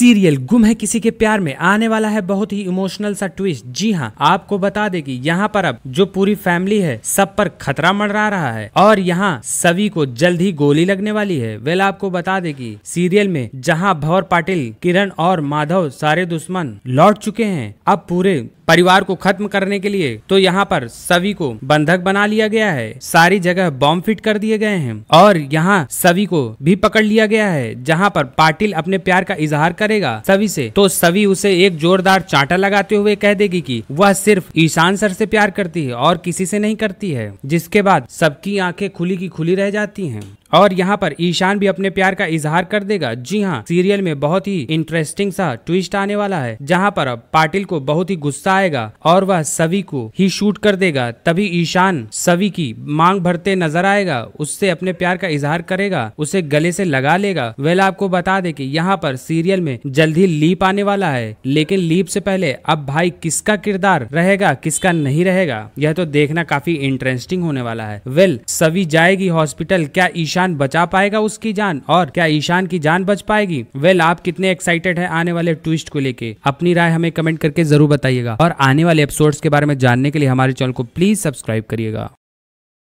serial गुम है किसी के प्यार में आने वाला है बहुत ही इमोशनल सा ट्विस्ट जी हाँ आपको बता देगी यहाँ पर अब जो पूरी फैमिली है सब पर खतरा मंडरा रहा है और यहाँ सभी को जल्द ही गोली लगने वाली है वेल आपको बता देगी सीरियल में जहाँ भवर पाटिल किरण और माधव सारे दुश्मन लौट चुके हैं अब पूरे परिवार को खत्म करने के लिए तो यहाँ पर सभी को बंधक बना लिया गया है सारी जगह बॉम्ब फिट कर दिए गए हैं और यहाँ सभी को भी पकड़ लिया गया है जहाँ पर पाटिल अपने प्यार का इजहार कर करेगा सभी से तो सभी उसे एक जोरदार चांटा लगाते हुए कह देगी कि वह सिर्फ ईशान सर से प्यार करती है और किसी से नहीं करती है जिसके बाद सबकी आंखें खुली की खुली रह जाती हैं और यहाँ पर ईशान भी अपने प्यार का इजहार कर देगा जी हाँ सीरियल में बहुत ही इंटरेस्टिंग सा ट्विस्ट आने वाला है जहाँ पर अब पाटिल को बहुत ही गुस्सा आएगा और वह सभी को ही शूट कर देगा तभी ईशान सभी की मांग भरते नजर आएगा उससे अपने प्यार का इजहार करेगा उसे गले से लगा लेगा वेल आपको बता दे की यहाँ पर सीरियल में जल्द ही लीप आने वाला है लेकिन लीप से पहले अब भाई किसका किरदार रहेगा किसका नहीं रहेगा यह तो देखना काफी इंटरेस्टिंग होने वाला है वेल सभी जाएगी हॉस्पिटल क्या ईशान ईशान बचा पाएगा उसकी जान और क्या ईशान की जान बच पाएगी वेल आप कितने एक्साइटेड है आने वाले ट्विस्ट को लेके अपनी राय हमें कमेंट करके जरूर बताइएगा और आने वाले एपिसोड के बारे में जानने के लिए हमारे चैनल को प्लीज सब्सक्राइब करिएगा